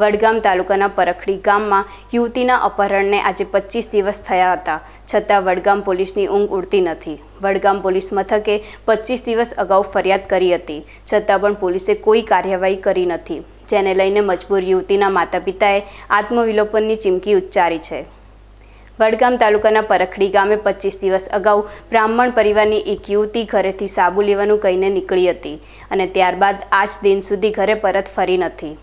વડગામ તાલુકાના પરખડી ગામમાં યુવતીના અપહરણને આજે પચીસ દિવસ થયા હતા છતાં વડગામ પોલીસની ઊંઘ ઉડતી નથી વડગામ પોલીસ મથકે પચીસ દિવસ અગાઉ ફરિયાદ કરી હતી છતાં પણ પોલીસે કોઈ કાર્યવાહી કરી નથી જેને લઈને મજબૂર યુવતીના માતા પિતાએ આત્મવિલોપનની ચીમકી ઉચ્ચારી છે વડગામ તાલુકાના પરખડી ગામે પચીસ દિવસ અગાઉ બ્રાહ્મણ પરિવારની એક યુવતી ઘરેથી સાબુ લેવાનું કહીને નીકળી હતી અને ત્યારબાદ આજ દિન સુધી ઘરે પરત ફરી નથી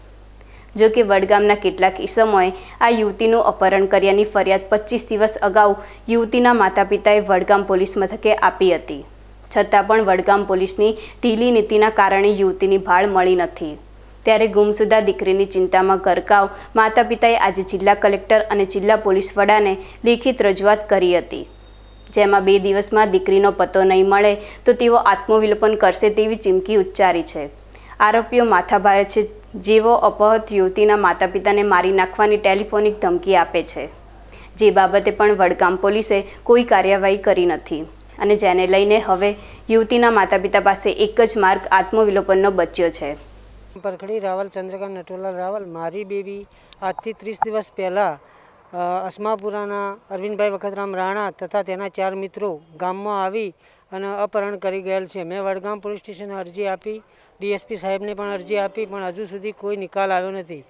જો કે વડગામના કેટલાક ઈસમોએ આ યુવતીનું અપહરણ કર્યાની ફરિયાદ પચીસ દિવસ અગાઉ યુવતીના માતા પિતાએ વડગામ પોલીસ મથકે આપી હતી છતાં પણ વડગામ પોલીસની ઢીલી નીતિના કારણે યુવતીની ભાળ મળી નથી ત્યારે ગુમસુદા દીકરીની ચિંતામાં ગરકાવ માતા પિતાએ આજે જિલ્લા કલેક્ટર અને જિલ્લા પોલીસ વડાને લેખિત રજૂઆત કરી હતી જેમાં બે દિવસમાં દીકરીનો પતો નહીં મળે તો તેઓ આત્મવિલોપન કરશે તેવી ચીમકી ઉચ્ચારી છે આરોપીઓ માથાભારે છે જેઓ અપહત યુવતીના માતા પિતાને મારી નાખવાની ટેલિફોનિક ધમકી આપે છે જે બાબતે પણ વડગામ પોલીસે કોઈ કાર્યવાહી કરી નથી અને જેને લઈને હવે યુવતીના માતા પિતા પાસે એક જ માર્ગ આત્મવિલોપનનો બચ્યો છે પરખડી રાવલ ચંદ્રકાંત નટવલાલ રાવલ મારી બેબી આજથી ત્રીસ દિવસ પહેલાં અસ્માપુરાના અરવિંદભાઈ વખતરામ રાણા તથા તેના ચાર મિત્રો ગામમાં આવી અને અપહરણ કરી ગયેલ છે મેં વડગામ પોલીસ સ્ટેશને અરજી આપી ડીએસપી સાહેબને પણ અરજી આપી પણ હજુ સુધી કોઈ નિકાલ આવ્યો નથી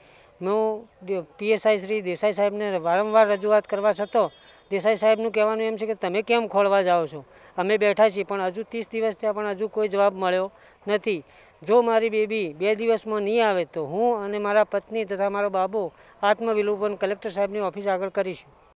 હું પીએસઆઈ શ્રી દેસાઈ સાહેબને વારંવાર રજૂઆત કરવા છતાં દેસાઈ સાહેબનું કહેવાનું એમ છે કે તમે કેમ ખોળવા જાઓ છો અમે બેઠા છીએ પણ હજુ ત્રીસ દિવસ ત્યાં પણ હજુ કોઈ જવાબ મળ્યો નથી જો મારી બેબી બે દિવસમાં નહીં આવે તો હું અને મારા પત્ની તથા મારો બાબો આત્મવિલોપન કલેક્ટર સાહેબની ઓફિસ આગળ કરીશું